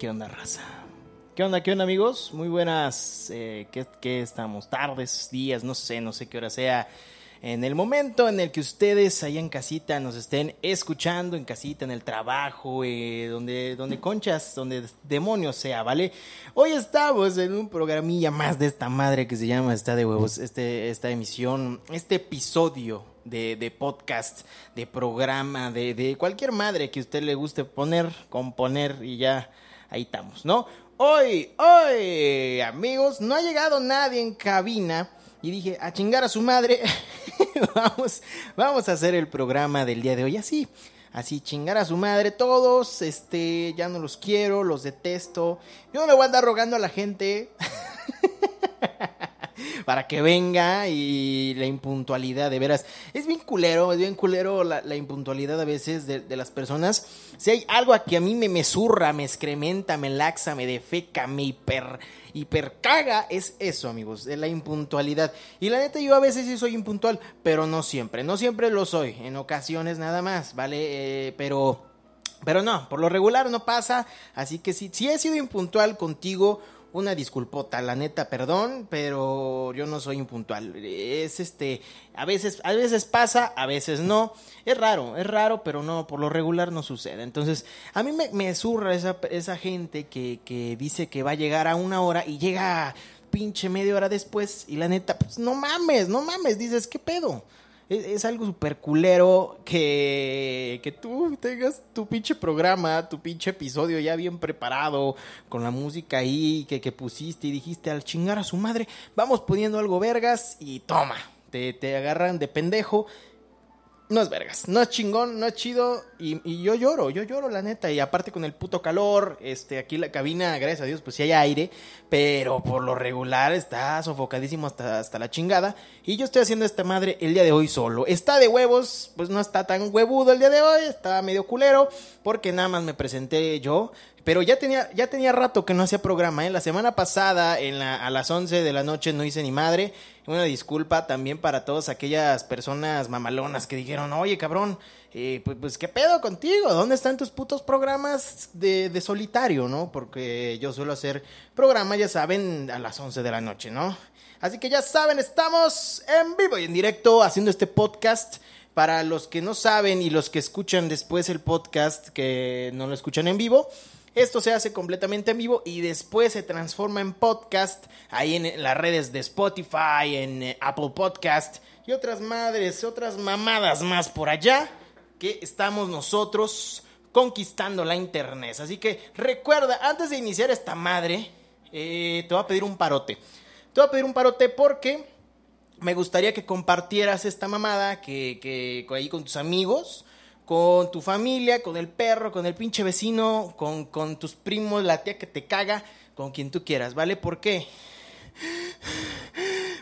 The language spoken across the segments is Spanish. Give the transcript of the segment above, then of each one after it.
¿Qué onda, raza? ¿Qué onda, qué onda, amigos? Muy buenas, eh, ¿qué, estamos? Tardes, días, no sé, no sé qué hora sea. En el momento en el que ustedes allá en casita nos estén escuchando, en casita, en el trabajo, eh, donde, donde conchas, donde demonios sea, ¿vale? Hoy estamos en un programilla más de esta madre que se llama Está de Huevos, este, esta emisión, este episodio, de, podcast, de programa, de, de, cualquier madre que a usted le guste poner, componer y ya ahí estamos, ¿no? Hoy, hoy, amigos, no ha llegado nadie en cabina. Y dije, a chingar a su madre, vamos, vamos a hacer el programa del día de hoy así. Así, chingar a su madre todos, este, ya no los quiero, los detesto. Yo no me voy a andar rogando a la gente. para que venga y la impuntualidad, de veras. Es bien culero, es bien culero la, impuntualidad a veces de, las personas. Si hay algo a que a mí me mesurra, me excrementa, me laxa, me defeca, me hiper, caga, es eso, amigos, de la impuntualidad. Y la neta, yo a veces sí soy impuntual, pero no siempre. No siempre lo soy, en ocasiones nada más, ¿vale? Eh, pero... Pero no, por lo regular no pasa. Así que si, si he sido impuntual contigo una disculpota, la neta, perdón, pero yo no soy impuntual. Es este, a veces, a veces pasa, a veces no. Es raro, es raro, pero no, por lo regular no sucede. Entonces, a mí me, surra esa, esa gente que, que dice que va a llegar a una hora y llega pinche media hora después y la neta, pues no mames, no mames, dices, ¿qué pedo? es, algo super culero que, que tú tengas tu pinche programa, tu pinche episodio ya bien preparado, con la música ahí que, que pusiste y dijiste al chingar a su madre, vamos poniendo algo vergas y toma, te, te agarran de pendejo no es vergas, no es chingón, no es chido y, yo lloro, yo lloro la neta y aparte con el puto calor, este, aquí la cabina, gracias a Dios, pues sí hay aire, pero por lo regular está sofocadísimo hasta, hasta la chingada y yo estoy haciendo esta madre el día de hoy solo, está de huevos, pues no está tan huevudo el día de hoy, está medio culero porque nada más me presenté yo, pero ya tenía, ya tenía rato que no hacía programa, ¿eh? La semana pasada, en la, a las 11 de la noche, no hice ni madre. Una disculpa también para todas aquellas personas mamalonas que dijeron, oye, cabrón, eh, pues, pues, ¿qué pedo contigo? ¿Dónde están tus putos programas de, de solitario, no? Porque yo suelo hacer programa, ya saben, a las 11 de la noche, ¿no? Así que ya saben, estamos en vivo y en directo haciendo este podcast. Para los que no saben y los que escuchan después el podcast, que no lo escuchan en vivo, esto se hace completamente en vivo y después se transforma en podcast ahí en las redes de Spotify, en eh, Apple Podcast y otras madres, otras mamadas más por allá que estamos nosotros conquistando la internet. Así que recuerda, antes de iniciar esta madre, eh, te voy a pedir un parote. Te voy a pedir un parote porque me gustaría que compartieras esta mamada que, que ahí con tus amigos con tu familia, con el perro, con el pinche vecino, con, con tus primos, la tía que te caga, con quien tú quieras, ¿vale? ¿Por qué?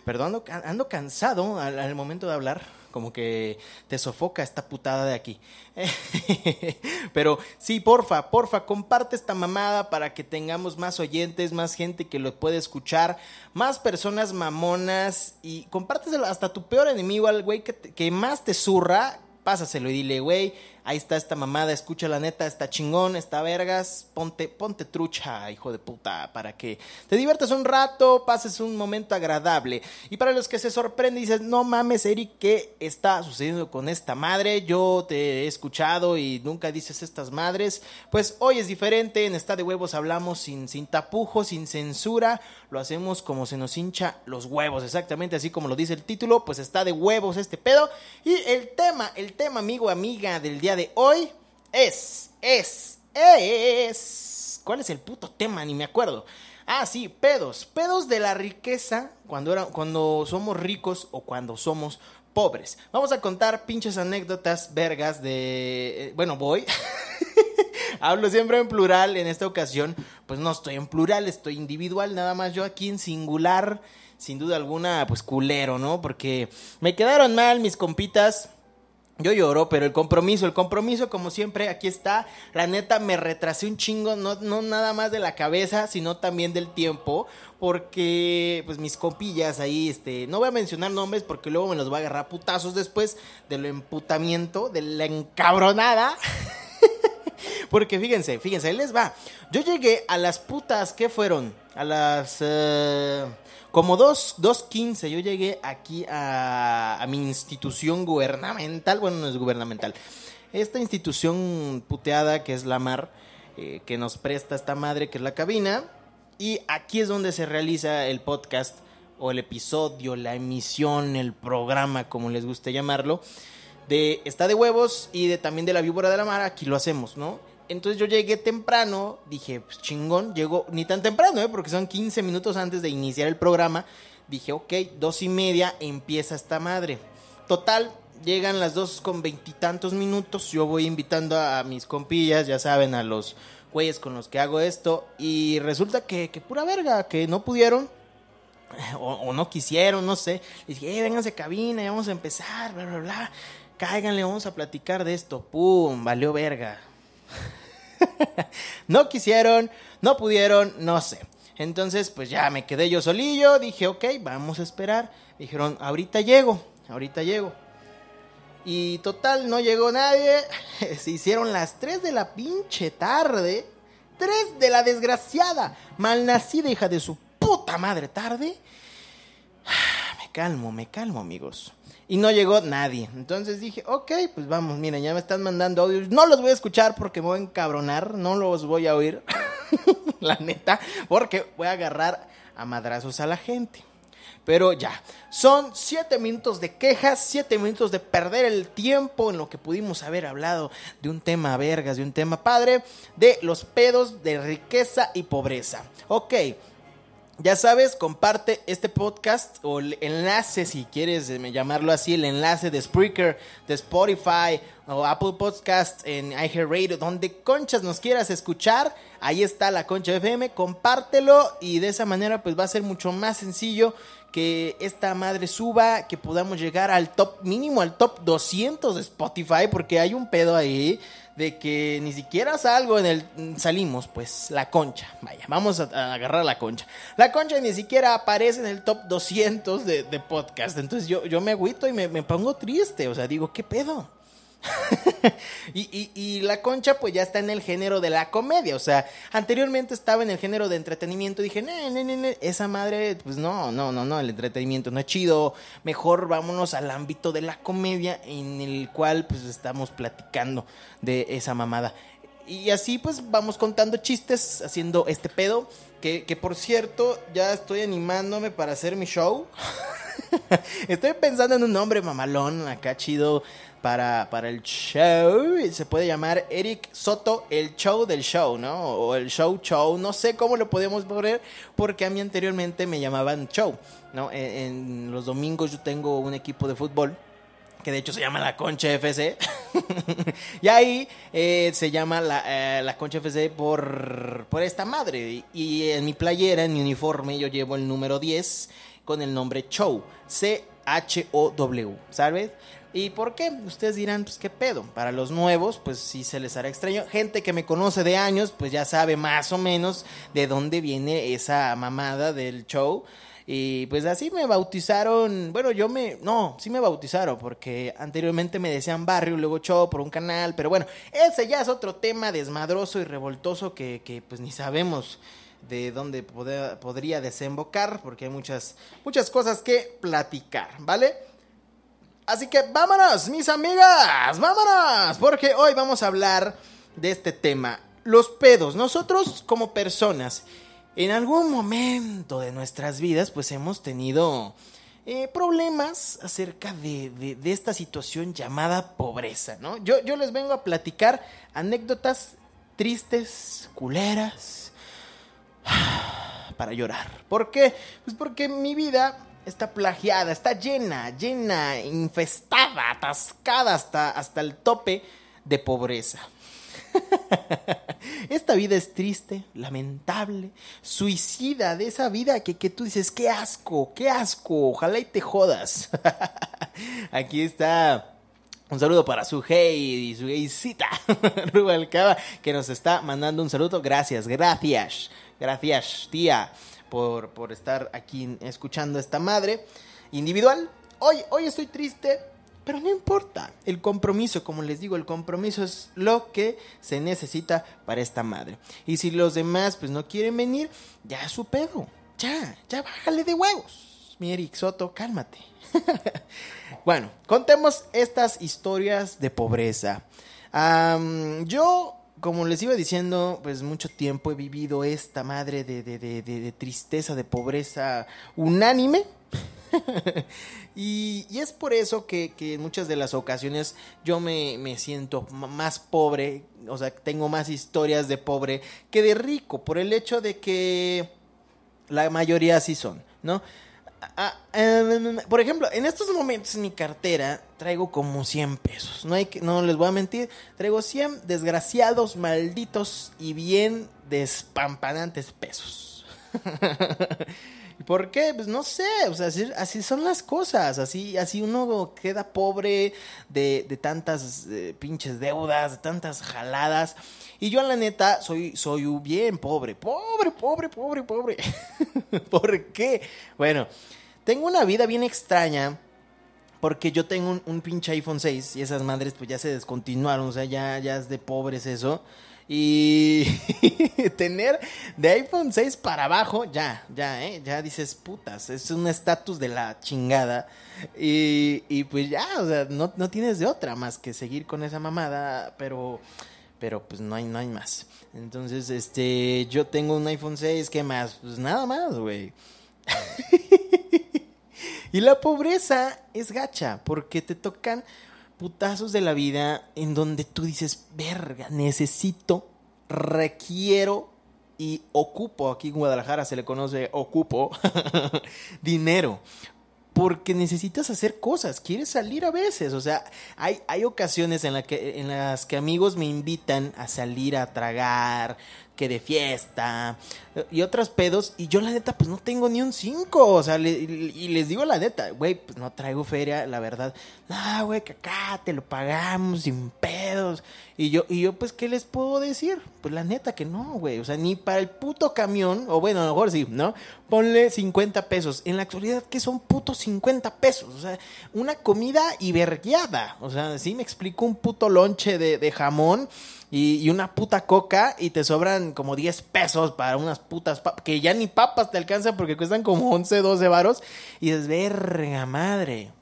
Perdón, ando, cansado al, momento de hablar como que te sofoca esta putada de aquí. Pero sí, porfa, porfa, comparte esta mamada para que tengamos más oyentes, más gente que lo puede escuchar, más personas mamonas y compárteselo hasta tu peor enemigo, al güey que, que, más te zurra, pásaselo y dile, güey, ahí está esta mamada, escucha la neta, está chingón, está vergas, ponte, ponte trucha, hijo de puta, para que te diviertas un rato, pases un momento agradable. Y para los que se sorprenden, dices, no mames, Eric, ¿qué está sucediendo con esta madre? Yo te he escuchado y nunca dices estas madres. Pues hoy es diferente, en Está de Huevos hablamos sin, sin tapujos, sin censura, lo hacemos como se nos hincha los huevos, exactamente así como lo dice el título, pues está de huevos este pedo. Y el tema, el tema, amigo, amiga del día de de hoy es, es, es... ¿Cuál es el puto tema? Ni me acuerdo. Ah, sí, pedos. Pedos de la riqueza cuando, era, cuando somos ricos o cuando somos pobres. Vamos a contar pinches anécdotas vergas de... Eh, bueno, voy. Hablo siempre en plural, en esta ocasión pues no estoy en plural, estoy individual, nada más yo aquí en singular, sin duda alguna pues culero, ¿no? Porque me quedaron mal mis compitas yo lloro, pero el compromiso, el compromiso como siempre, aquí está. La neta me retrasé un chingo, no, nada más de la cabeza, sino también del tiempo, porque pues mis copillas ahí, este, no voy a mencionar nombres porque luego me los va a agarrar putazos después del emputamiento, de la encabronada. porque fíjense, fíjense, ahí les va. Yo llegué a las putas, ¿qué fueron? A las... Eh, como 2.15 yo llegué aquí a, mi institución gubernamental, bueno, no es gubernamental, esta institución puteada que es la mar, eh, que nos presta esta madre que es la cabina, y aquí es donde se realiza el podcast o el episodio, la emisión, el programa, como les guste llamarlo, de Está de Huevos y de, también de La Víbora de la Mar, aquí lo hacemos, ¿no? Entonces yo llegué temprano, dije, pues chingón, llego ni tan temprano, ¿eh? porque son 15 minutos antes de iniciar el programa. Dije, ok, dos y media empieza esta madre. Total, llegan las dos con veintitantos minutos. Yo voy invitando a, mis compillas, ya saben, a los güeyes con los que hago esto. Y resulta que, que pura verga, que no pudieron. O, no quisieron, no sé. dije, eh, vénganse a cabina, ya vamos a empezar, bla, bla, bla. Cáiganle, vamos a platicar de esto. Pum, valió verga. no quisieron, no pudieron, no sé. Entonces, pues ya me quedé yo solillo, dije, ok, vamos a esperar. Dijeron, ahorita llego, ahorita llego. Y total, no llegó nadie. Se hicieron las 3 de la pinche tarde. 3 de la desgraciada, malnacida hija de su puta madre tarde. Me calmo, me calmo, amigos y no llegó nadie. Entonces dije, ok, pues vamos, miren, ya me están mandando audios. No los voy a escuchar porque me voy a encabronar, no los voy a oír, la neta, porque voy a agarrar a madrazos a la gente. Pero ya, son siete minutos de quejas, siete minutos de perder el tiempo en lo que pudimos haber hablado de un tema vergas, de un tema padre, de los pedos de riqueza y pobreza. Ok, ya sabes, comparte este podcast o el enlace, si quieres llamarlo así, el enlace de Spreaker, de Spotify o Apple Podcast en iHeartRadio, donde conchas nos quieras escuchar. Ahí está la concha FM, compártelo y de esa manera pues va a ser mucho más sencillo que esta madre suba, que podamos llegar al top mínimo, al top 200 de Spotify, porque hay un pedo ahí de que ni siquiera salgo en el... Salimos, pues, la concha. Vaya, vamos a, agarrar la concha. La concha ni siquiera aparece en el top 200 de, podcast. Entonces yo, yo me agüito y me, me, pongo triste. O sea, digo, ¿qué pedo? y, La Concha pues ya está en el género de la comedia, o sea, anteriormente estaba en el género de entretenimiento, dije, esa madre, pues no, no, no, no, el entretenimiento no es chido, mejor vámonos al ámbito de la comedia en el cual pues estamos platicando de esa mamada. Y así pues vamos contando chistes, haciendo este pedo, que, que por cierto ya estoy animándome para hacer mi show. estoy pensando en un nombre mamalón, acá chido para, el show. Se puede llamar Eric Soto el show del show, ¿no? O el show show. No sé cómo lo podemos poner porque a mí anteriormente me llamaban show, ¿no? E, en, los domingos yo tengo un equipo de fútbol que de hecho se llama la Concha FC. y ahí eh, se llama la, eh, Concha FC por, esta madre. Y en mi playera, en mi uniforme, yo llevo el número 10 con el nombre Show. C H-O-W, ¿sabes? ¿Y por qué? Ustedes dirán, pues qué pedo. Para los nuevos, pues sí se les hará extraño. Gente que me conoce de años, pues ya sabe más o menos de dónde viene esa mamada del show. Y pues así me bautizaron. Bueno, yo me. No, sí me bautizaron, porque anteriormente me decían barrio, luego show por un canal. Pero bueno, ese ya es otro tema desmadroso y revoltoso que, que pues ni sabemos de dónde podría desembocar, porque hay muchas, muchas cosas que platicar, ¿vale? Así que vámonos, mis amigas, vámonos, porque hoy vamos a hablar de este tema. Los pedos, nosotros como personas, en algún momento de nuestras vidas, pues hemos tenido eh, problemas acerca de, esta situación llamada pobreza, ¿no? Yo, yo les vengo a platicar anécdotas tristes, culeras, para llorar. ¿Por qué? Pues porque mi vida está plagiada, está llena, llena, infestada, atascada hasta, hasta el tope de pobreza. Esta vida es triste, lamentable, suicida de esa vida que, tú dices, qué asco, qué asco, ojalá y te jodas. Aquí está un saludo para su hey y su heycita, Rubalcaba, que nos está mandando un saludo. Gracias, gracias. Gracias, tía, por, por estar aquí escuchando a esta madre individual. Hoy, hoy estoy triste, pero no importa. El compromiso, como les digo, el compromiso es lo que se necesita para esta madre. Y si los demás pues no quieren venir, ya su pedo. Ya, ya bájale de huevos. Mi Eric Soto, cálmate. bueno, contemos estas historias de pobreza. yo como les iba diciendo, pues mucho tiempo he vivido esta madre de, tristeza, de pobreza unánime. y, es por eso que, en muchas de las ocasiones yo me, me, siento más pobre, o sea, tengo más historias de pobre que de rico, por el hecho de que la mayoría sí son, ¿no? Ah, em, em, em, por ejemplo, en estos momentos en mi cartera traigo como 100 pesos. No, hay no les voy a mentir. Traigo 100 desgraciados, malditos y bien despampanantes pesos. ¿Por qué? Pues no sé, o sea, así, son las cosas, así, así uno queda pobre de, tantas eh, pinches deudas, de tantas jaladas. Y yo, en la neta, soy, soy bien pobre. Pobre, pobre, pobre, pobre. ¿Por qué? Bueno, tengo una vida bien extraña. Porque yo tengo un, un, pinche iPhone 6 y esas madres pues ya se descontinuaron, o sea, ya, ya es de pobres eso. Y tener de iPhone 6 para abajo, ya, ya, ¿eh? Ya dices, putas, es un estatus de la chingada. Y, y pues ya, o sea, no, no, tienes de otra más que seguir con esa mamada, pero pero pues no hay, no hay más. Entonces, este, yo tengo un iPhone 6, ¿qué más? Pues nada más, güey. y la pobreza es gacha, porque te tocan putazos de la vida en donde tú dices, verga, necesito, requiero y ocupo, aquí en Guadalajara se le conoce ocupo, dinero porque necesitas hacer cosas, quieres salir a veces, o sea, hay, hay ocasiones en, la que, en las que amigos me invitan a salir a tragar, que de fiesta eh, y otros pedos. Y yo la neta, pues no tengo ni un 5. O sea, y les digo la neta, güey, pues no traigo feria, la verdad. No, güey, que acá te lo pagamos sin pedos. Y yo, y yo, pues, ¿qué les puedo decir? Pues la neta que no, güey. O sea, ni para el puto camión, o bueno, a lo mejor sí, ¿no? Ponle 50 pesos. En la actualidad, ¿qué son putos 50 pesos? O sea, una comida y O sea, sí me explico un puto lonche de jamón y, una puta coca y te sobran como 10 pesos para unas putas que ya ni papas te alcanzan porque cuestan como 11, 12 varos y dices, verga madre.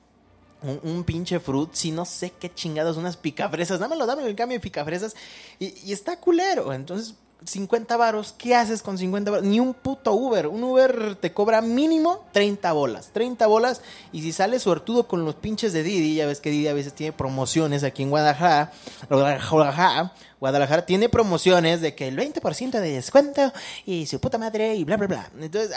Un, pinche fruit, si no sé qué chingados, unas picafresas, dámelo, dámelo el cambio de picafresas y, está culero. Entonces, 50 varos, ¿qué haces con 50 varos? Ni un puto Uber. Un Uber te cobra mínimo 30 bolas. 30 bolas. Y si sales suertudo con los pinches de Didi, ya ves que Didi a veces tiene promociones aquí en Guadalajara. Guadalajara tiene promociones de que el 20% de descuento y su puta madre y bla, bla, bla. Entonces,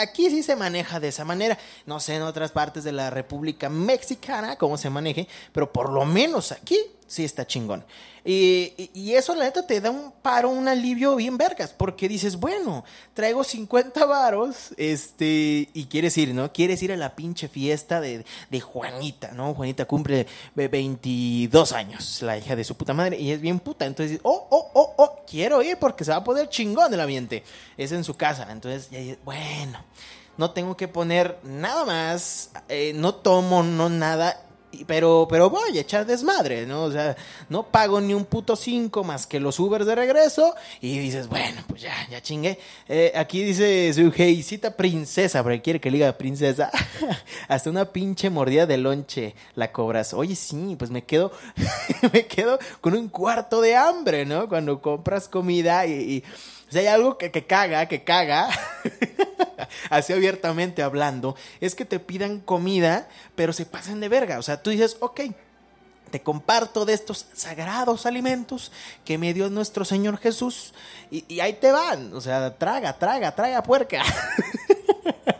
aquí sí se maneja de esa manera. No sé en otras partes de la República Mexicana cómo se maneje, pero por lo menos aquí sí está chingón. Y, eso, la neta, te da un paro, un alivio bien vergas, porque dices, bueno, traigo 50 varos, este, y quieres ir, ¿no? Quieres ir a la pinche fiesta de, de Juanita, ¿no? Juanita cumple 22 años, la hija de su puta madre, y es bien puta, entonces entonces, oh, oh, oh, oh, quiero ir porque se va a poner chingón el ambiente. Es en su casa. Entonces, bueno, no tengo que poner nada más, eh, no tomo, no nada pero, pero voy a echar desmadre, ¿no? O sea, no pago ni un puto cinco más que los Ubers de regreso. Y dices, bueno, pues ya, ya chingué. Eh, aquí dice su jeicita princesa, porque quiere que le diga princesa. Hasta una pinche mordida de lonche la cobras. Oye, sí, pues me quedo, me quedo con un cuarto de hambre, ¿no? Cuando compras comida y si hay algo que, caga, que caga, así abiertamente hablando, es que te pidan comida, pero se pasen de verga. O sea, tú dices, ok, te comparto de estos sagrados alimentos que me dio nuestro Señor Jesús. Y, y ahí te van. O sea, traga, traga, traga puerca.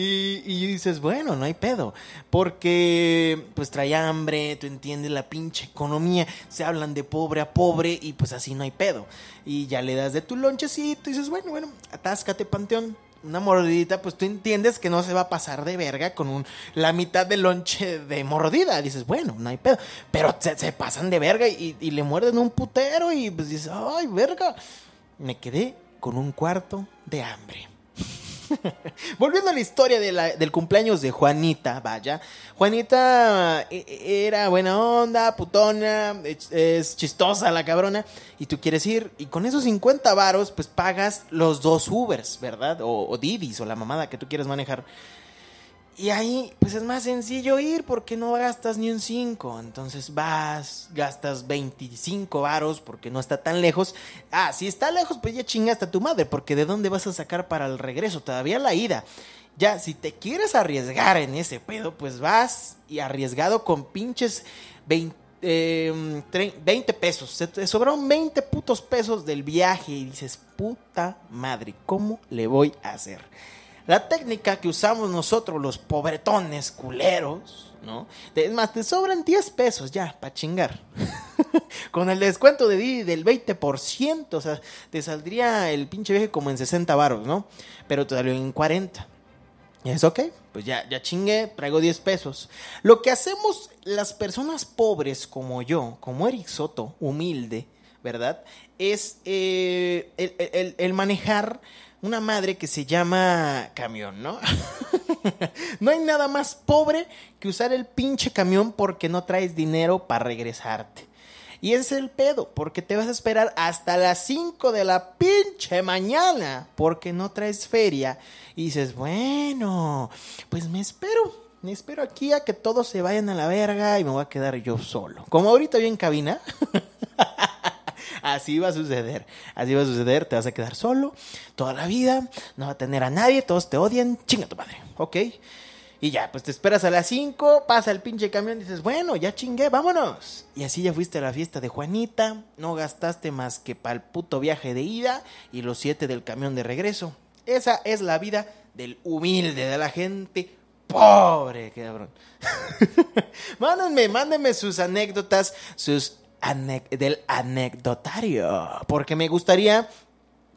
Y, dices, bueno, no hay pedo. Porque pues trae hambre, tú entiendes la pinche economía. Se hablan de pobre a pobre y pues así no hay pedo. Y ya le das de tu lonchecito y dices, bueno, bueno, atáscate, panteón una mordidita, pues tú entiendes que no se va a pasar de verga con la mitad de lonche de mordida. Dices, bueno, no hay pedo. Pero se, pasan de verga y, y, le muerden un putero y pues dices, ay, verga. Me quedé con un cuarto de hambre. Volviendo a la historia del cumpleaños de Juanita, vaya. Juanita eh, eh, era buena onda, putona, es chistosa la cabrona. Y tú quieres ir, y con esos 50 varos, pues pagas los dos Ubers, ¿verdad? O, o o la mamada que tú quieres manejar. Y ahí, pues es más sencillo ir porque no gastas ni un 5. Entonces vas, gastas 25 varos porque no está tan lejos. Ah, si está lejos, pues ya chinga a tu madre, porque ¿de dónde vas a sacar para el regreso? Todavía la ida. Ya, si te quieres arriesgar en ese pedo, pues vas y arriesgado con pinches 20, 20 eh, pesos. Se te sobraron 20 putos pesos del viaje y dices, puta madre, ¿cómo le voy a hacer? La técnica que usamos nosotros, los pobretones culeros, ¿no? Es más, te sobran 10 pesos ya, para chingar. Con el descuento de del 20%, o sea, te saldría el pinche viaje como en 60 baros, ¿no? Pero te salió en 40. Y es ok, pues ya, ya chingué, traigo 10 pesos. Lo que hacemos las personas pobres como yo, como Eric Soto, humilde, ¿verdad? Es eh, el, el manejar una madre que se llama camión, ¿no? no hay nada más pobre que usar el pinche camión porque no traes dinero para regresarte. Y ese es el pedo, porque te vas a esperar hasta las 5 de la pinche mañana, porque no traes feria. Y dices, bueno, pues me espero. Me espero aquí a que todos se vayan a la verga y me voy a quedar yo solo. Como ahorita yo en cabina. así va a suceder. Así va a suceder, te vas a quedar solo toda la vida, no va a tener a nadie, todos te odian, chinga tu madre, ¿ok? Y ya, pues te esperas a las 5, pasa el pinche camión y dices, bueno, ya chingué, vámonos. Y así ya fuiste a la fiesta de Juanita, no gastaste más que para el puto viaje de ida y los siete del camión de regreso. Esa es la vida del humilde, de la gente pobre, cabrón. mándenme, mándenme sus anécdotas, sus del anecdotario, porque me gustaría,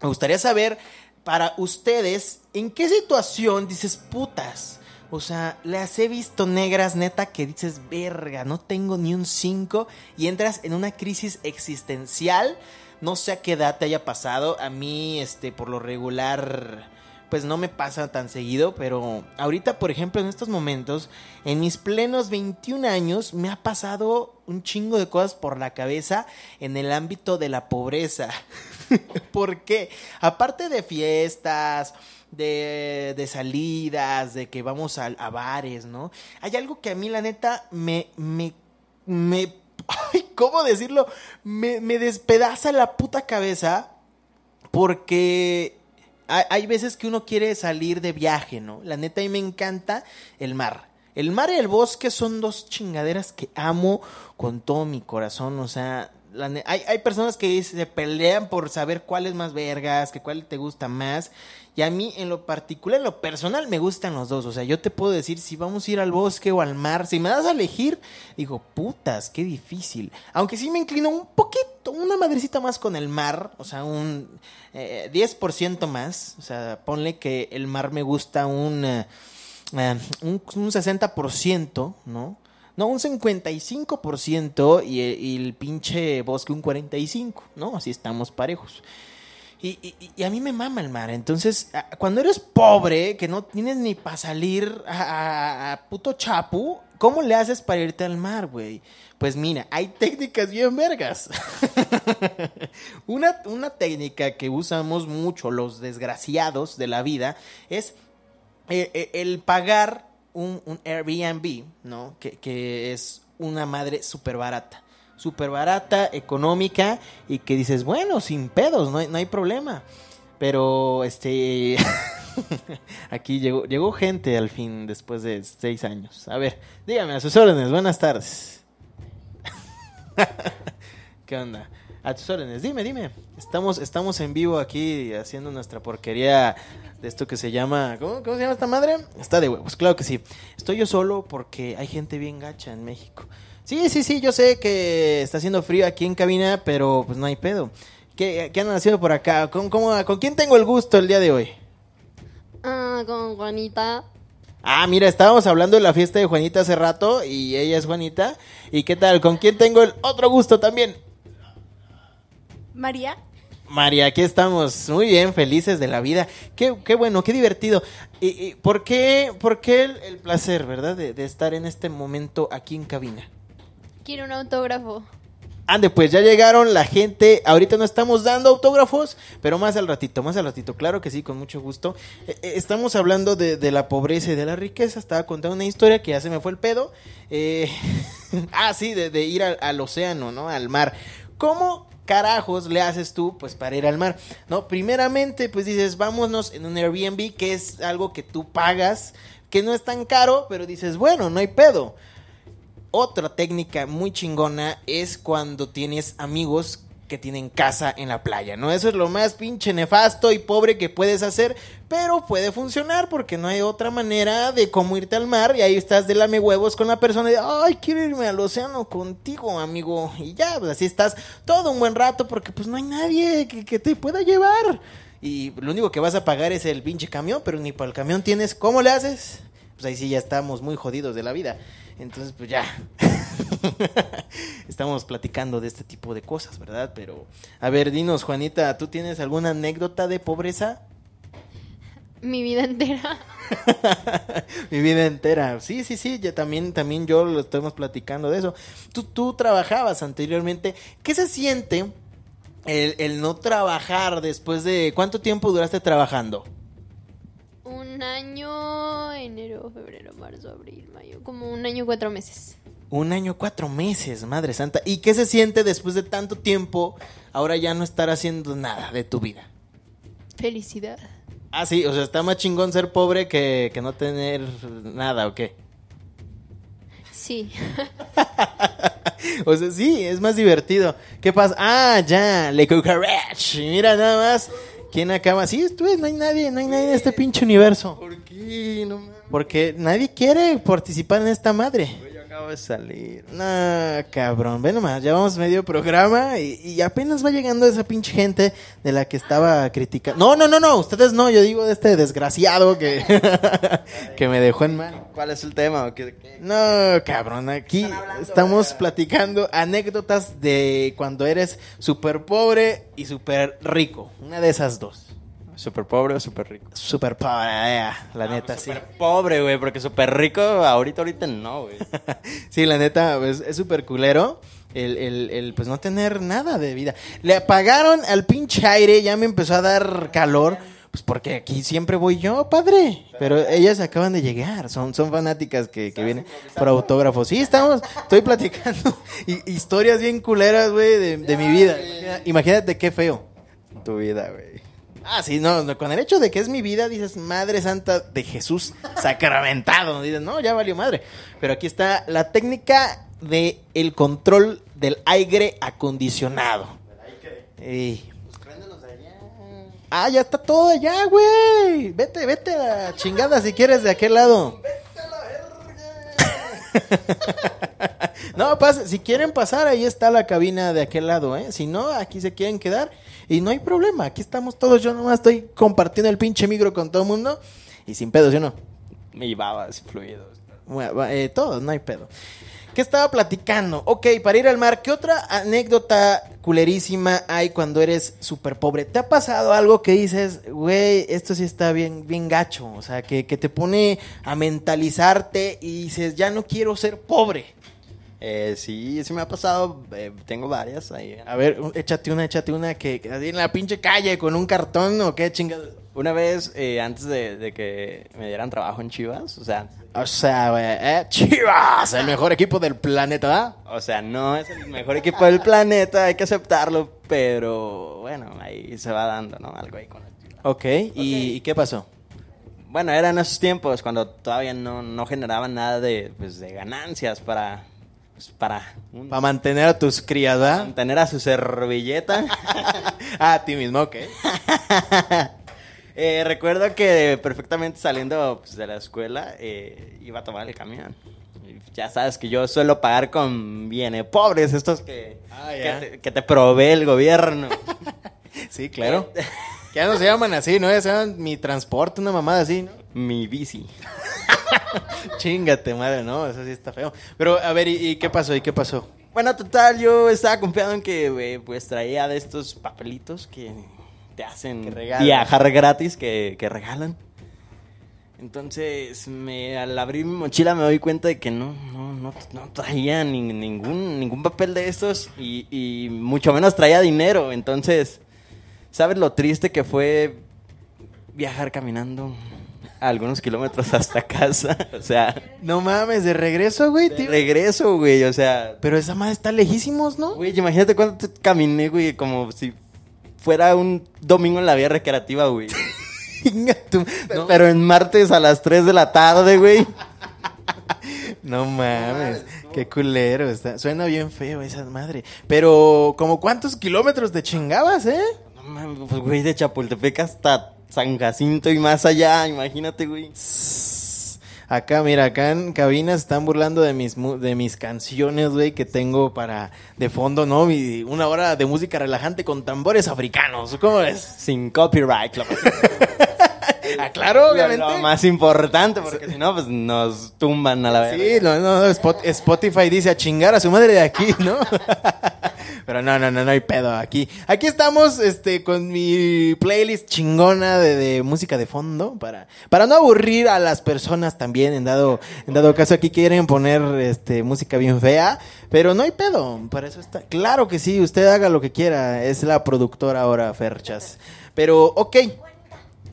me gustaría saber para ustedes en qué situación dices putas. O sea, las he visto negras, neta, que dices, verga, no tengo ni un 5 y entras en una crisis existencial. No sé a qué edad te haya pasado. A mí, este, por lo regular pues no me pasa tan seguido, pero ahorita, por ejemplo, en estos momentos, en mis plenos 21 años, me ha pasado un chingo de cosas por la cabeza en el ámbito de la pobreza. ¿Por qué? Aparte de fiestas, de, de, salidas, de que vamos a, bares, ¿no? Hay algo que a mí, la neta, me. me, me ¿cómo decirlo? Me, me despedaza la puta cabeza porque hay, veces que uno quiere salir de viaje, ¿no? La neta, a mí me encanta el mar. El mar y el bosque son dos chingaderas que amo con todo mi corazón. O sea, hay, hay, personas que se pelean por saber cuál es más vergas, que cuál te gusta más. Y a mí, en lo particular, en lo personal, me gustan los dos. O sea, yo te puedo decir si vamos a ir al bosque o al mar. Si me das a elegir, digo, putas, qué difícil. Aunque sí me inclino un poquito, una madrecita más con el mar. O sea, un 10% eh, más. O sea, ponle que el mar me gusta un... Eh, eh, un, un 60%, ¿no? No, un 55% y el, pinche bosque un 45%, ¿no? Así estamos parejos. Y, a mí me mama el mar. Entonces, cuando eres pobre, que no tienes ni para salir a, puto chapu, ¿cómo le haces para irte al mar, güey? Pues mira, hay técnicas bien vergas. una, una técnica que usamos mucho los desgraciados de la vida es eh, eh, el pagar un, Airbnb, ¿no? Que, es una madre super barata. super barata, económica y que dices, bueno, sin pedos, no hay, no hay problema. Pero, este... Aquí llegó, llegó gente al fin después de seis años. A ver, dígame a sus órdenes, buenas tardes. ¿Qué onda? A tus órdenes, dime, dime. Estamos, estamos en vivo aquí haciendo nuestra porquería de esto que se llama. ¿cómo, se llama esta madre? Está de huevos, claro que sí. Estoy yo solo porque hay gente bien gacha en México. Sí, sí, sí, yo sé que está haciendo frío aquí en cabina, pero pues no hay pedo. ¿Qué, qué nacido por acá? ¿Con, ¿Con quién tengo el gusto el día de hoy? Ah, con Juanita. Ah, mira, estábamos hablando de la fiesta de Juanita hace rato y ella es Juanita. ¿Y qué tal? ¿Con quién tengo el otro gusto también? María. María, aquí estamos muy bien, felices de la vida. Qué, bueno, qué divertido. ¿Y, por qué, por qué el, placer, verdad, de, estar en este momento aquí en cabina? Quiero un autógrafo. Ande, pues ya llegaron la gente. Ahorita no estamos dando autógrafos, pero más al ratito, más al ratito. Claro que sí, con mucho gusto. Eh, eh, estamos hablando de, la pobreza y de la riqueza. Estaba contando una historia que ya se me fue el pedo. Eh, ah, sí, de, ir al, al océano, ¿no? Al mar. ¿Cómo carajos le haces tú pues para ir al mar? No, primeramente pues dices, vámonos en un Airbnb que es algo que tú pagas, que no es tan caro, pero dices, bueno, no hay pedo. Otra técnica muy chingona es cuando tienes amigos que tienen casa en la playa, ¿no? Eso es lo más pinche nefasto y pobre que puedes hacer, pero puede funcionar porque no hay otra manera de cómo irte al mar y ahí estás de lame huevos con la persona de, ay, quiero irme al océano contigo, amigo. Y ya, pues así estás todo un buen rato porque pues no hay nadie que, que te pueda llevar. Y lo único que vas a pagar es el pinche camión, pero ni para el camión tienes, ¿cómo le haces? Pues ahí sí ya estamos muy jodidos de la vida. Entonces, pues ya. estamos platicando de este tipo de cosas, ¿verdad? Pero, a ver, dinos, Juanita, ¿tú tienes alguna anécdota de pobreza? Mi vida entera. Mi vida entera. Sí, sí, sí. ya también, también yo lo estamos platicando de eso. Tú, tú trabajabas anteriormente. ¿Qué se siente el, el no trabajar después de. ¿Cuánto tiempo duraste trabajando? Un año, enero, febrero, marzo, abril, mayo. Como un año y cuatro meses. Un año, cuatro meses, Madre Santa. ¿Y qué se siente después de tanto tiempo ahora ya no estar haciendo nada de tu vida? Felicidad. Ah, sí, o sea, está más chingón ser pobre que, no tener nada, ¿o qué? Sí. o sea, sí, es más divertido. ¿Qué pasa? Ah, ya, Le y Mira nada más. ¿Quién acaba? Sí, tú no hay nadie, no hay nadie en este pinche universo. ¿Por qué? Porque nadie quiere participar en esta madre salir. No, cabrón. Ve nomás, ya vamos medio programa y, apenas va llegando esa pinche gente de la que estaba criticando. No, no, no, no, ustedes no. Yo digo de este desgraciado que, que me dejó en mal. ¿Cuál es el tema? No, cabrón. Aquí estamos platicando anécdotas de cuando eres súper pobre y súper rico. Una de esas dos. Super pobre o súper rico? Súper pobre, eh, eh, la ah, pues neta, super sí. Súper pobre, güey, porque súper rico ahorita, ahorita no, güey. sí, la neta, pues, es súper culero el, el, el, pues no tener nada de vida. Le apagaron al pinche aire, ya me empezó a dar calor. Pues porque aquí siempre voy yo, padre. Pero ellas acaban de llegar, son, son fanáticas que, que vienen por autógrafos. Sí, estamos, estoy platicando historias bien culeras, güey, de, de mi vida. Imagínate qué feo tu vida, güey. Ah, sí, no, con el hecho de que es mi vida, dices, Madre Santa de Jesús sacramentado. Dices, no, ya valió madre. Pero aquí está la técnica de el control del aire acondicionado. Ah, ya está todo allá, güey. Vete, vete a la chingada si quieres de aquel lado. Vete a la verga. no, pasa, si quieren pasar, ahí está la cabina de aquel lado, ¿eh? Si no, aquí se quieren quedar. Y no hay problema, aquí estamos todos, yo nomás estoy compartiendo el pinche micro con todo el mundo y sin pedos, yo no? Y babas, fluidos. todos, no hay pedo. ¿Qué estaba platicando? Ok, para ir al mar, ¿qué otra anécdota culerísima hay cuando eres súper pobre? ¿Te ha pasado algo que dices, güey, esto sí está bien, bien gacho? O sea, que, que, te pone a mentalizarte y dices, ya no quiero ser pobre. Eh, sí, sí me ha pasado. Eh, tengo varias ahí. A ver, échate una, échate una que, en la pinche calle con un cartón o qué chingados. Una vez, eh, antes de, que me dieran trabajo en Chivas, o sea... O sea, güey, ¿eh? Chivas, el mejor equipo del planeta, ¿ah? O sea, no es el mejor equipo del planeta, hay que aceptarlo, pero bueno, ahí se va dando, ¿no? Algo ahí con Chivas. Ok, ¿Y, qué pasó? Bueno, eran esos tiempos cuando todavía no, no generaban nada de, pues, de ganancias para, pues, para... para mantener a tus criadas. Mantener a su servilleta. Ah, a ti mismo, ok. Eh, recuerdo que perfectamente saliendo pues, de la escuela eh, iba a tomar el camión ya sabes que yo suelo pagar con bienes pobres, estos que, ah, te, que, te, provee el gobierno. sí, claro. Eh, ya no se llaman así, ¿no? se llaman mi transporte, una mamada así, ¿no? Mi bici. Chingate, madre, no, eso sí está feo. Pero, a ver, ¿y, qué pasó? ¿Y qué pasó? Bueno, total, yo estaba confiado en que pues traía de estos papelitos que te hacen Que Y viajar gratis que, regalan. Entonces, me, al abrir mi mochila me doy cuenta de que no, no, no, traía ningún, ningún papel de estos y mucho menos traía dinero. Entonces, ¿Sabes lo triste que fue viajar caminando? algunos kilómetros hasta casa. O sea. No mames, de regreso, güey. De regreso, güey. O sea. Pero esa madre está lejísimos, ¿no? Güey, imagínate cuánto caminé, güey, como si fuera un domingo en la vía recreativa, güey. Pero en martes a las 3 de la tarde, güey. no mames, qué culero está. Suena bien feo esa madre. Pero, ¿como cuántos kilómetros te chingabas, eh? Pues, güey, de Chapultepec hasta San Jacinto y más allá, imagínate, güey. Acá, mira, acá en cabina están burlando de mis, de mis canciones, güey, que tengo para de fondo, ¿no? Y una hora de música relajante con tambores africanos, ¿cómo es? Sin copyright, Claro, Aclaro, obviamente. Lo, más importante, porque si no, pues nos tumban a la vez. Sí, no, no, Spotify dice a chingar a su madre de aquí, ¿no? Pero no, no, no, no hay pedo aquí. Aquí estamos este, con mi playlist chingona de, música de fondo para, para no aburrir a las personas también. En dado, en dado caso, aquí quieren poner este, música bien fea. Pero no hay pedo, para eso está. Claro que sí, usted haga lo que quiera. Es la productora ahora, Ferchas. Pero, ok.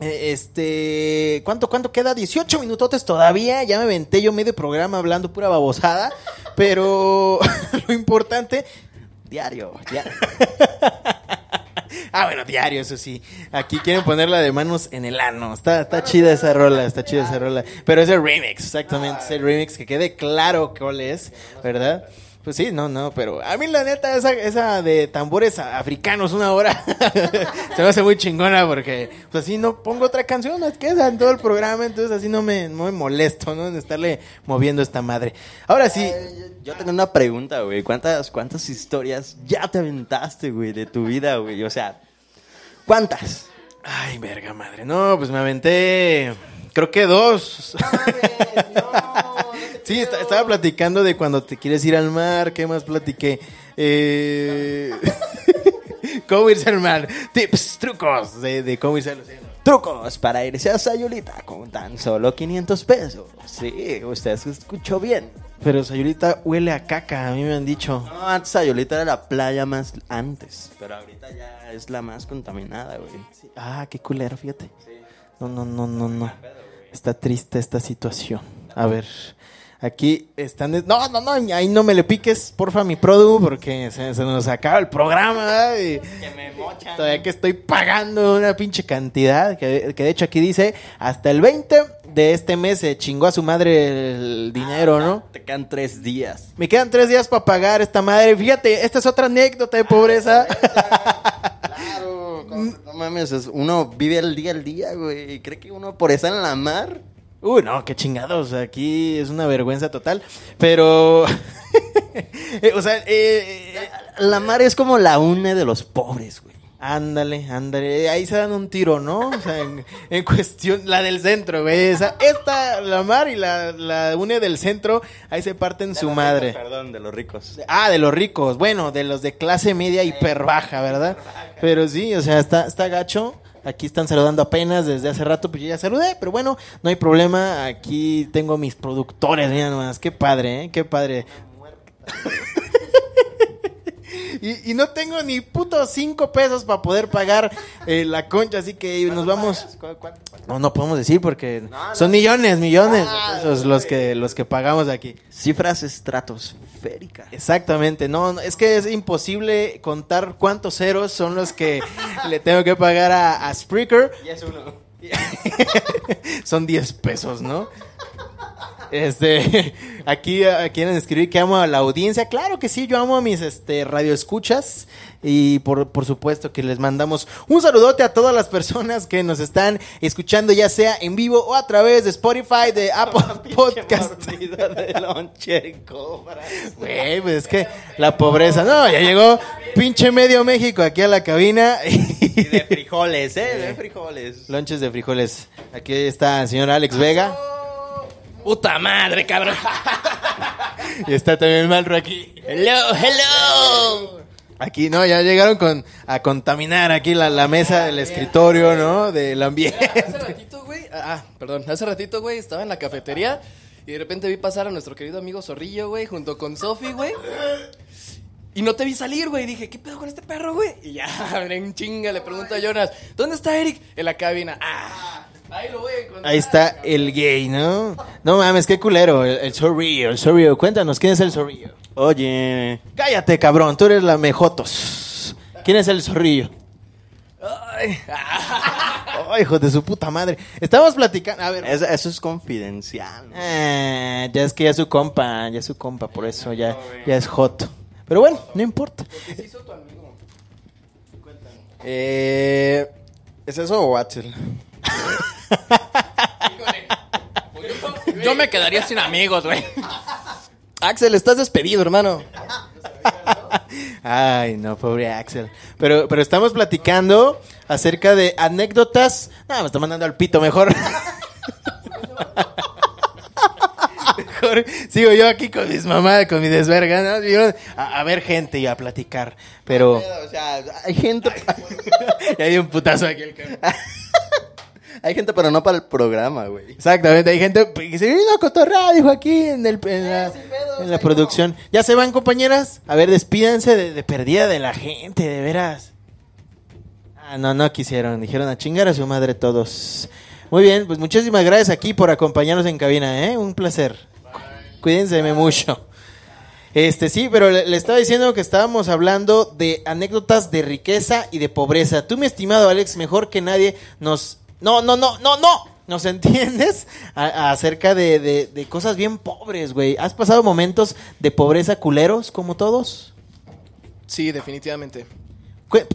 Eh, este, ¿cuánto, cuánto queda? 18 minutotes todavía. Ya me venté yo medio programa hablando pura babosada. Pero lo importante Diario. diario. ah, bueno, diario, eso sí. Aquí quieren ponerla de manos en el ano. Está, está chida esa rola, está chida esa rola. Pero es el remix, exactamente. Es el remix, que quede claro cuál es, ¿verdad? Pues sí, no, no, pero a mí la neta, esa, esa de tambores africanos, una hora, se me hace muy chingona porque, pues así no pongo otra canción, es que esa en todo el programa, entonces así no me, molesto, ¿no? En estarle moviendo esta madre. Ahora sí. yo, tengo una pregunta, güey. ¿Cuántas, ¿Cuántas historias ya te aventaste, güey, de tu vida, güey? O sea, ¿cuántas? Ay, verga madre. No, pues me aventé, creo que dos. no. Sí, estaba platicando de cuando te quieres ir al mar, ¿qué más platiqué? Eh... cómo irse al mar, tips, trucos de, cómo irse al océano. Trucos para irse a Sayulita con tan solo 500 pesos. Sí, usted escuchó bien. Pero Sayulita huele a caca, a mí me han dicho. No, Sayulita era la playa más antes, pero ahorita ya es la más contaminada, güey. Ah, qué culero, fíjate. No, no, no, no, no. Está triste esta situación. A ver, Aquí están. No, no, no, ahí no me le piques, porfa, mi produ, porque se, nos acaba el programa. Y... Que me mochan. Todavía ¿eh? que estoy pagando una pinche cantidad. Que, de hecho aquí dice: hasta el 20 de este mes se chingó a su madre el dinero, ah, ¿no? Te quedan tres días. Me quedan tres días para pagar esta madre. Fíjate, esta es otra anécdota de pobreza. Ah, claro, no mames, uno vive el día al día, güey. cree que uno por estar en la mar Uy, no, qué chingados. Aquí es una vergüenza total. Pero. Eh, o sea, eh, eh, la mar es como la une de los pobres, güey. Ándale, ándale. Ahí se dan un tiro, ¿no? O sea, en, cuestión, la del centro, güey. O esta, la mar y la, une del centro, ahí se parten su madre. perdón, de los ricos. Ah, de los ricos. Bueno, de los de clase media hiper baja, ¿verdad? Pero sí, o sea, está, está gacho. Aquí están saludando apenas desde hace rato, pues yo ya saludé, pero bueno, no hay problema. Aquí tengo mis productores, mira nomás, qué padre, ¿eh? qué padre y, no tengo ni puto cinco pesos para poder pagar eh, la concha, así que nos vamos. No, no podemos decir porque son millones, millones ah, los que, los que pagamos aquí. Cifras estratosféricas. Exactamente, no, es que es imposible contar cuántos ceros son los que le tengo que pagar a, Spreaker. son diez pesos, ¿no? Este, aquí Quieren escribir que amo a la audiencia. Claro que sí, yo amo a mis este, radioescuchas. Y por, supuesto que les mandamos un saludote a todas las personas que nos están escuchando, ya sea en vivo o a través de Spotify, de Apple Podcast. de pues es que la pobreza. No, ya llegó pinche medio México aquí a la cabina. Y de frijoles, ¿eh? De frijoles. Lonches de frijoles. Aquí está el señor Alex Vega. Puta madre, cabrón. y está también Malro aquí. Hello, hello. Aquí, no, ya llegaron con, a contaminar aquí la, mesa del escritorio, ¿no? Del ambiente. hace ratito, güey. Ah, ah, perdón. Hace ratito, güey, estaba en la cafetería y de repente vi pasar a nuestro querido amigo Zorrillo, güey, junto con Sofi, güey. Y no te vi salir, güey. Dije, ¿qué pedo con este perro, güey? Y ya, en chinga, le pregunto a Jonas, ¿dónde está Eric? En la cabina. Ah. Ahí lo Ahí está el gay, ¿no? No mames, qué culero. El, zorrillo, el zorrillo. Cuéntanos, ¿quién es el zorrillo? Oye. Cállate, cabrón. Tú eres la mejotos. ¿Quién es el zorrillo? Ay. hijo de su puta madre. Estamos platicando. A ver. eso es confidencial. Eh, ya es que ya es su compa. Ya es su compa, por eso ya, ya es joto. Pero bueno, no importa. ¿Qué hizo tu amigo? Cuéntame. Eh, ¿Es eso o Watcher? me quedaría sin amigos, güey. Axel, estás despedido, hermano. Ay, no, pobre Axel. Pero, pero estamos platicando acerca de anécdotas. Nada, me está mandando al pito mejor. sigo yo aquí con mis mamás, con mi desverga. ¿no? a, ver gente y a platicar. Pero. O sea, hay gente. hay un putazo aquí el hay gente, pero no para el programa, güey. Exactamente, hay gente que se vino a cotorrar, dijo aquí en, el, eh, la, producción. Ya se van, compañeras. A ver, despídanse de, perdida de la gente, de veras. Ah, no, no quisieron. Dijeron a chingar a su madre todos. Muy bien, pues muchísimas gracias aquí por acompañarnos en cabina, ¿eh? Un placer. Cuídense mucho. Este, sí, pero le, estaba diciendo que estábamos hablando de anécdotas de riqueza y de pobreza. Tú, mi estimado Alex, mejor que nadie nos no, no, no, no, no. ¿Nos entiendes? acerca de, cosas bien pobres, güey. ¿Has pasado momentos de pobreza culeros como todos? Sí, definitivamente.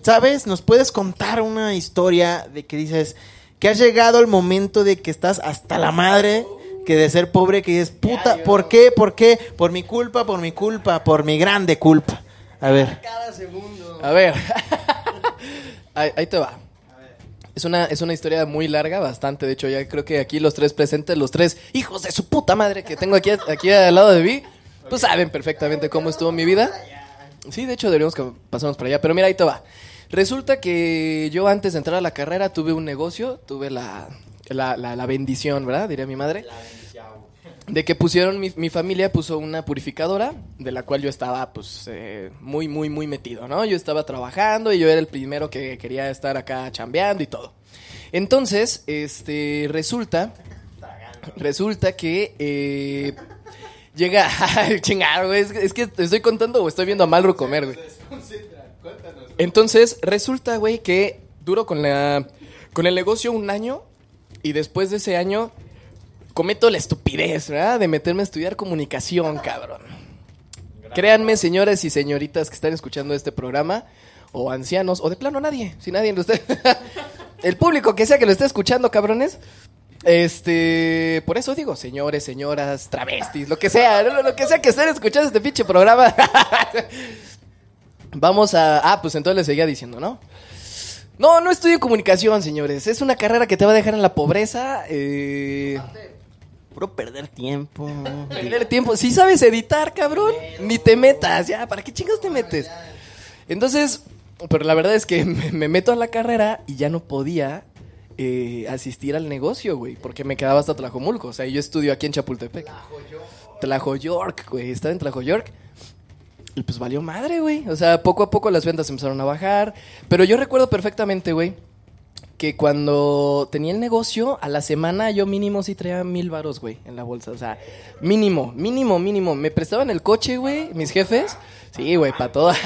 ¿Sabes? ¿Nos puedes contar una historia de que dices que has llegado el momento de que estás hasta la madre? Que de ser pobre, que dices, puta, ¿por qué? ¿Por qué? Por mi culpa, por mi culpa, por mi grande culpa. A ver. Cada segundo. A ver. ahí te va. Es una, es una historia muy larga, bastante. De hecho, ya creo que aquí los tres presentes, los tres hijos de su puta madre que tengo aquí, aquí al lado de mí, pues saben perfectamente cómo estuvo mi vida. Sí, de hecho, deberíamos que pasamos para allá. Pero mira, ahí te va. Resulta que yo antes de entrar a la carrera tuve un negocio, tuve la, la, bendición, ¿verdad? Diría mi madre. La de que pusieron, mi, familia puso una purificadora, de la cual yo estaba pues eh, muy, muy, muy metido, ¿no? Yo estaba trabajando y yo era el primero que quería estar acá chambeando y todo. Entonces, este, resulta, resulta que eh, llega, chingado, es, es, que te estoy contando o estoy viendo a Malro comer, güey. Entonces, resulta, güey, que duro con la, con el negocio un año y después de ese año cometo la estupidez, ¿verdad? De meterme a estudiar comunicación, cabrón. Créanme, señores y señoritas que están escuchando este programa, o ancianos, o de plano nadie, si nadie lo usted. el público que sea que lo esté escuchando, cabrones. Este, por eso digo, señores, señoras, travestis, lo que sea, lo, que sea que estén escuchando este pinche programa. Vamos a. Ah, pues entonces le seguía diciendo, ¿no? No, no estudio comunicación, señores. Es una carrera que te va a dejar en la pobreza. Eh, Puro perder tiempo. Perder tiempo. Si sabes editar, cabrón, ni te metas. Ya, ¿para qué chingas te metes? Entonces, pero la verdad es que me, meto a la carrera y ya no podía eh, asistir al negocio, güey, porque me quedaba hasta Tlajomulco. O sea, yo estudio aquí en Chapultepec. York, güey. Estaba en York? Y pues valió madre, güey. O sea, poco a poco las ventas empezaron a bajar. Pero yo recuerdo perfectamente, güey, que cuando tenía el negocio, a la semana yo mínimo sí traía mil varos, güey, en la bolsa. O sea, mínimo, mínimo, mínimo. Me prestaban el coche, güey, mis jefes. Sí, güey, para todo.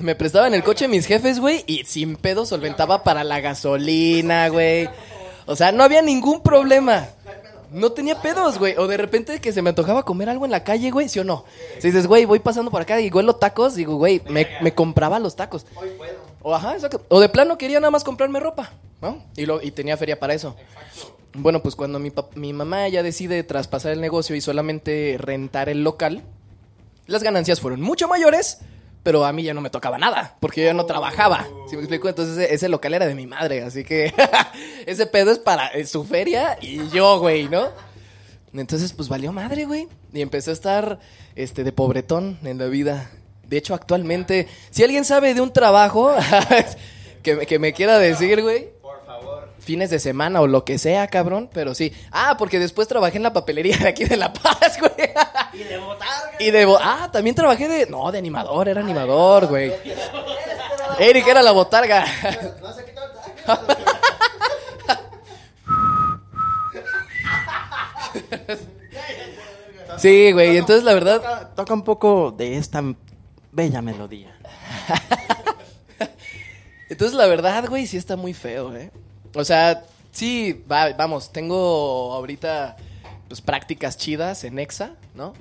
Me prestaban el coche mis jefes, güey, y sin pedo solventaba para la gasolina, güey. O sea, no había ningún problema. No tenía pedos, güey. O de repente que se me antojaba comer algo en la calle, güey, ¿sí o no? Si dices, güey, voy pasando por acá y huelo tacos, digo, güey, me, me compraba los tacos. Hoy o, ajá, o de plano quería nada más comprarme ropa, Y, lo, y tenía feria para eso. Bueno, pues cuando mi, mi mamá ya decide traspasar el negocio y solamente rentar el local, las ganancias fueron mucho mayores, pero a mí ya no me tocaba nada, porque yo ya no oh. trabajaba. si me explico? Entonces ese, local era de mi madre, así que ese pedo es para eh, su feria y yo, güey, ¿no? Entonces, pues valió madre, güey. Y empecé a estar este, de pobretón en la vida. De hecho, actualmente, si alguien sabe de un trabajo que, me quiera decir, güey. Por favor. Fines de semana o lo que sea, cabrón, pero sí. Ah, porque después trabajé en la papelería de aquí de La Paz, güey. Y de botarga. Y de Ah, también trabajé de. No, de animador, era animador, güey. Eric era la botarga. No sé qué Sí, güey, entonces la verdad. toca un poco de esta bella melodía. Entonces, la verdad, güey, sí está muy feo, ¿eh? O sea, sí, va, vamos, tengo ahorita pues, prácticas chidas en EXA, ¿no?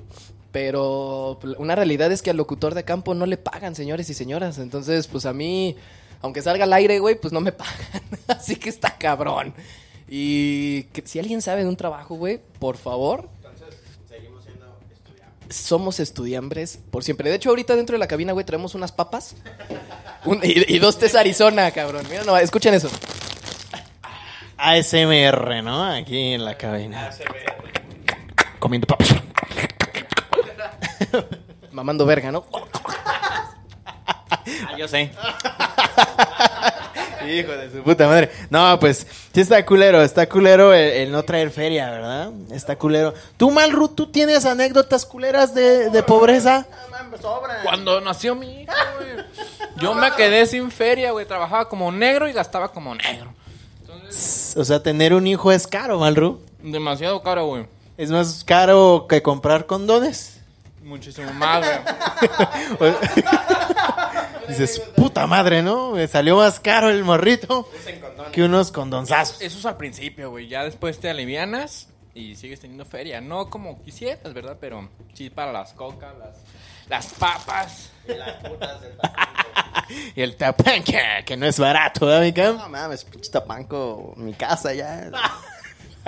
Pero una realidad es que al locutor de campo no le pagan, señores y señoras. Entonces, pues a mí, aunque salga al aire, güey, pues no me pagan. Así que está cabrón. Y si alguien sabe de un trabajo, güey, por favor, somos estudiambres por siempre. De hecho, ahorita dentro de la cabina, güey, traemos unas papas y, dos tés Arizona, cabrón. Mira, no, escuchen eso. ASMR, ¿no? Aquí en la cabina. Comiendo papas. Mamando verga, ¿no? Ah, yo sé. Hijo de su puta madre. No, pues, sí está culero, está culero el, no traer feria, ¿verdad? Está culero. ¿Tú, Malru, tú tienes anécdotas culeras de, pobreza? Cuando nació mi hijo, yo me quedé sin feria, güey. Trabajaba como negro y gastaba como negro. Entonces, O sea, tener un hijo es caro, Malru. demasiado caro, güey. Es más caro que comprar condones. Muchísimo más, dices, puta madre, ¿no? Me salió más caro el morrito que unos condonzazos. Eso es al principio, güey. Ya después te alivianas y sigues teniendo feria. No como quisieras, ¿verdad? Pero sí para las cocas, las, papas. Y las putas del Y el tapanque, que no es barato, ¿eh, mi No mames, pinche tapanco, mi casa ya.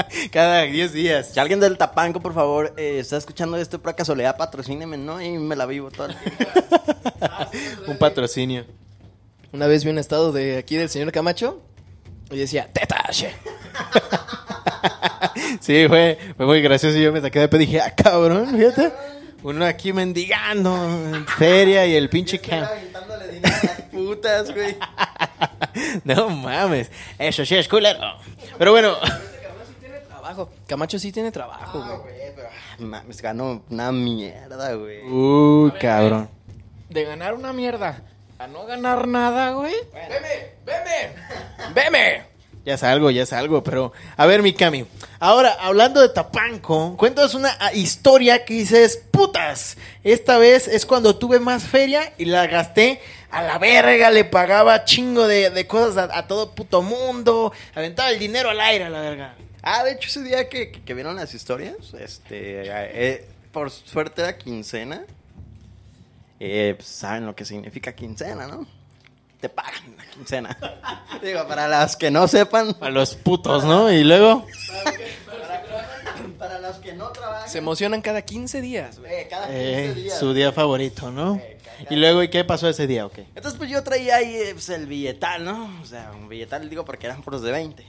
Cada 10 días. Si alguien del Tapanco, por favor, eh, está escuchando esto por casualidad, patrocíneme, ¿no? Y me la vivo toda. un patrocinio. Una vez vi un estado de aquí del señor Camacho y decía, ¡Tetache! sí, fue, fue muy gracioso. Y yo me saqué de pedo y dije, ¡ah, cabrón! Fíjate. Uno aquí mendigando en feria y el pinche cam. no mames. Eso sí es culero. Pero bueno. Camacho sí tiene trabajo, ah, güey. pero ah, ganó una mierda, güey. Uh, cabrón. De ganar una mierda a no ganar nada, güey. ¡Veme! ¡Veme! ¡Veme! Ya salgo, ya es algo, pero... A ver, mi Cami. Ahora, hablando de Tapanco, cuéntanos una ah, historia que dices, putas, esta vez es cuando tuve más feria y la gasté a la verga, le pagaba chingo de, cosas a, a, todo puto mundo, aventaba el dinero al aire a la verga. Ah, de hecho, ese día que, que, vieron las historias, este, eh, eh, por suerte era quincena. Eh, pues, saben lo que significa quincena, ¿no? Te pagan la quincena. Digo, para las que no sepan. Para los putos, ¿no? Y luego. Para, los que no trabajan. Se emocionan cada 15 días, Eh, cada 15 eh, días. Su día favorito, ¿no? Eh, y luego, ¿y qué pasó ese día okay Entonces, pues yo traía ahí eh, pues, el billetal, ¿no? O sea, un billetal, digo, porque eran puros de 20.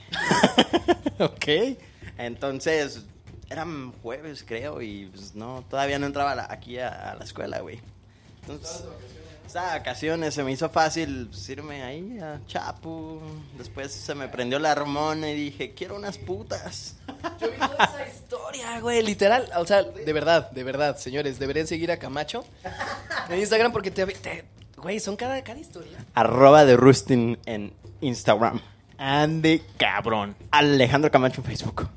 ok. Entonces, eran jueves, creo, y pues no, todavía no entraba aquí a, la escuela, güey. Entonces, esa pues, ah, vacaciones se me hizo fácil irme ahí a Chapu. Después se me prendió la armón y dije, quiero unas putas. Yo vi toda esa historia, güey, literal. O sea, de verdad, de verdad, señores, deberían seguir a Camacho en Instagram porque te... güey, son cada, cada historia. Arroba de Rustin en Instagram. Ande cabrón. Alejandro Camacho en Facebook.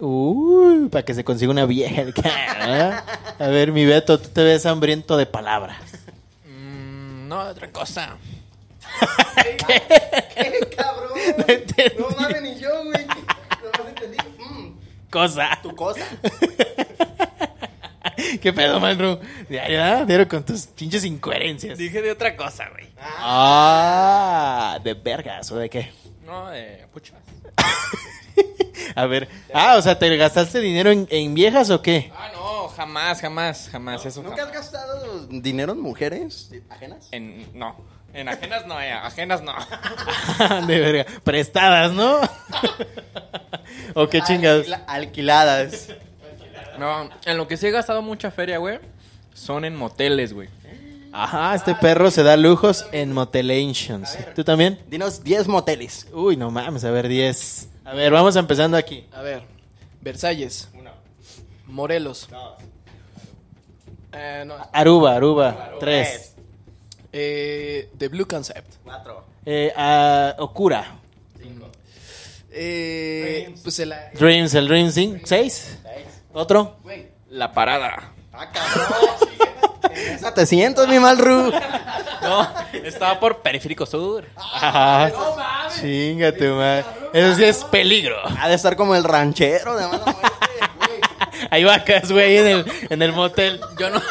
Uy, para que se consiga una vieja. ¿Eh? A ver, mi Beto, tú te ves hambriento de palabras no, otra cosa. ¿Qué? cabrón? No, mames ni yo, güey. No entendí. Mm. Cosa. ¿Tu cosa? ¿Qué pedo, Malru? Ya, ya, pero con tus pinches incoherencias. Dije de otra cosa, güey. Ah, de vergas, ¿o de qué? No, de puchas. A ver. Ah, o sea, ¿te gastaste dinero en, en viejas o qué? Ah, no jamás, jamás, jamás. Eso ¿Nunca has gastado dinero en mujeres ajenas? En, no. En ajenas no, eh, ajenas no. de verga. Prestadas, ¿no? ¿O qué chingas? alquiladas. No, en lo que sí he gastado mucha feria, güey, son en moteles, güey. Ajá, este perro se da lujos en motelations. ¿Tú también? Dinos 10 moteles. Uy, no mames, a ver, 10. A ver, vamos empezando aquí. A ver, Versalles. Morelos. Eh, no. Aruba, Aruba, 3. Eh, The Blue Concept. 4. Eh, uh, Okura. 5. Dreams. Pues el, eh, Dreams, el Dream 6. Otro. Wey. La Parada. Ah, cabrón. te siento, mi mal Ru. No, estaba por Periférico Sur. Ajá. No mames. Chingate, madre. Eso sí es peligro. Ha de estar como el ranchero, de mano hay vacas, güey, en el, en el motel. Yo no,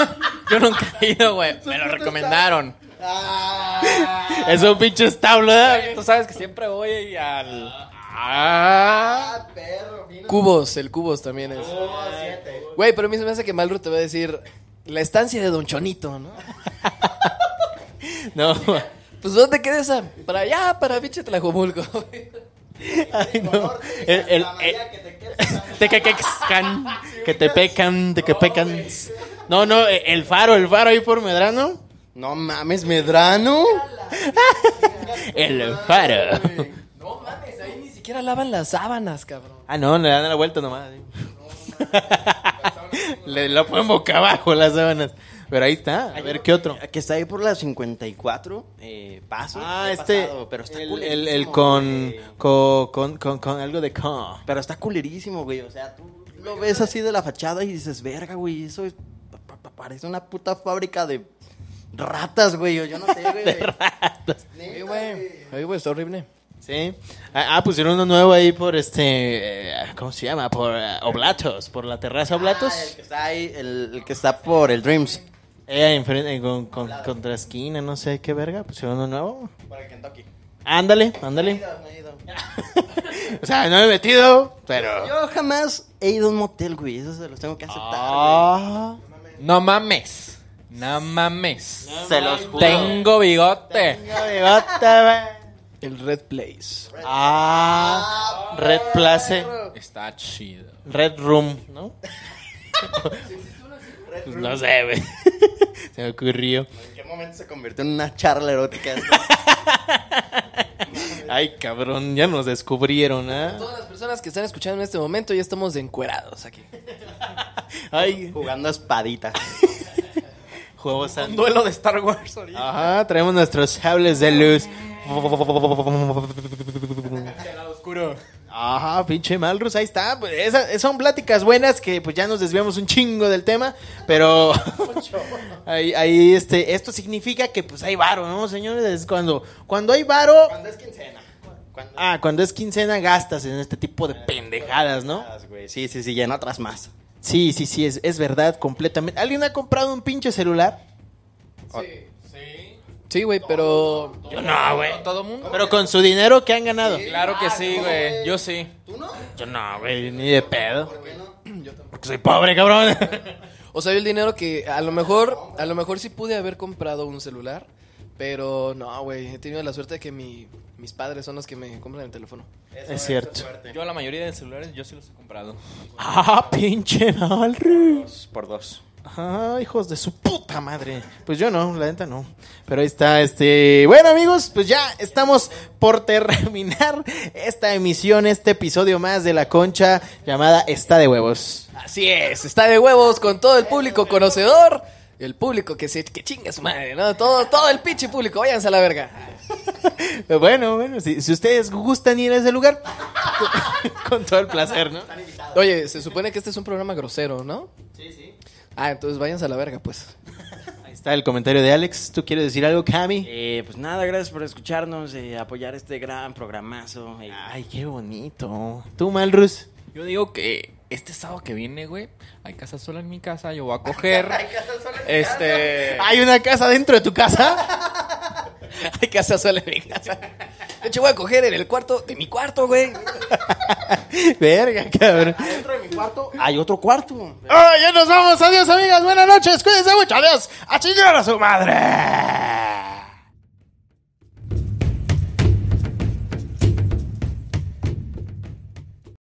yo nunca he ido, güey. Me lo recomendaron. es un pinche establo, ¿eh? Tú sabes que siempre voy al. Ah, perro, Cubos, el Cubos también es. Oh, güey, pero a mí se me hace que Malru te va a decir la estancia de Don Chonito, ¿no? no. Pues ¿dónde queda esa? Para allá, para pinche Tlajomulco. Ay, no. El, el, el, te que, que, que te pecan, de que pecan. No, no, e, el faro, el faro ahí por Medrano. No mames, Medrano. el faro. No mames, ahí ni siquiera lavan las sábanas, cabrón. Ah, no, le dan la vuelta nomás. ¿eh? le lo ponen boca abajo las sábanas. Pero ahí está. A ver, ¿qué otro? Que está ahí por la 54, eh, paso. Ah, este. pero está el, con, con, con, con, algo de con. Pero está culerísimo, güey. O sea, tú lo ves así de la fachada y dices, verga, güey, eso parece una puta fábrica de ratas, güey. Yo no sé, güey. de ratas. Oye, güey. güey, está horrible. Sí. Ah, ah, pusieron uno nuevo ahí por este. Eh, ¿Cómo se llama? Por eh, Oblatos. Por la terraza ah, Oblatos. el que está ahí, el, que está por el Dreams. Eh, enfrente, con, contra esquina, no sé qué verga, pusieron uno nuevo. Para el Kentucky. Ándale, ándale. o sea, no me he metido, pero. Yo jamás he ido a un motel, güey. Eso se los tengo que aceptar. no mames. No mames. se los Tengo bigote. Tengo bigote, güey. El Red Place. ah, Red Place. Está chido. Red Room, ¿no? Red room. no sé, güey se me ocurrió. ¿En qué momento se convirtió en una charla erótica? Ay, cabrón, ya nos descubrieron, ¿ah? ¿eh? Todas las personas que están escuchando en este momento ya estamos encuerados aquí. Ay. Jugando a espaditas. Juegos Un duelo de Star Wars Ajá, traemos nuestros sables de luz. el lado oscuro. Ajá, pinche Malrus, ahí está. Pues, son pláticas buenas que pues ya nos desviamos un chingo del tema, pero ahí, ahí este, esto significa que pues hay varo, ¿no, señores? cuando, cuando hay varo... Cuando es quincena. Ah, cuando es quincena gastas en este tipo de pendejadas, ¿no? Sí, sí, sí, ya en otras más. Sí, sí, sí, es, es verdad completamente. ¿Alguien ha comprado un pinche celular? Sí. Sí, güey, pero. Yo no, güey. Todo mundo. Pero con su dinero que han ganado. claro que sí, ah, güey. Yo sí. ¿Tú no? Yo no, güey, ni de pedo. Yo Porque soy pobre, cabrón. o sea, yo el dinero que a lo mejor, a lo mejor sí pude haber comprado un celular, pero no, güey. He tenido la suerte de que mis padres son los que me compran el teléfono. es cierto. yo la mayoría de celulares yo sí los he comprado. Ah, pinche mal, Por dos. Ah, hijos de su puta madre. Pues yo no, la neta no. Pero ahí está, este. Bueno, amigos, pues ya estamos por terminar esta emisión, este episodio más de La Concha llamada Está de Huevos. Así es, está de huevos con todo el público conocedor. El público que se que chinga su madre, ¿no? Todo, todo el pinche público, váyanse a la verga. bueno, bueno, si, ustedes gustan ir a ese lugar, con, todo el placer, ¿no? Oye, se supone que este es un programa grosero, ¿no? Sí, sí. Ah, entonces váyanse a la verga, pues. Ahí está el comentario de Alex. ¿Tú quieres decir algo, Cami? Eh, pues nada, gracias por escucharnos, y eh, apoyar este gran programazo. Ay, qué bonito. ¿Tú, Malrus? Yo digo que este sábado que viene, güey, hay casa sola en mi casa, yo voy a coger. hay casa sola en mi este... Casa. ¿Hay una casa dentro de tu casa? hay casa sola en mi casa. De hecho, voy a coger en el cuarto de mi cuarto, güey. Verga, cabrón. Dentro de mi cuarto hay otro cuarto. Oh, ya nos vamos. Adiós, amigas. Buenas noches. Cuídense mucho. Adiós. A chingar a su madre.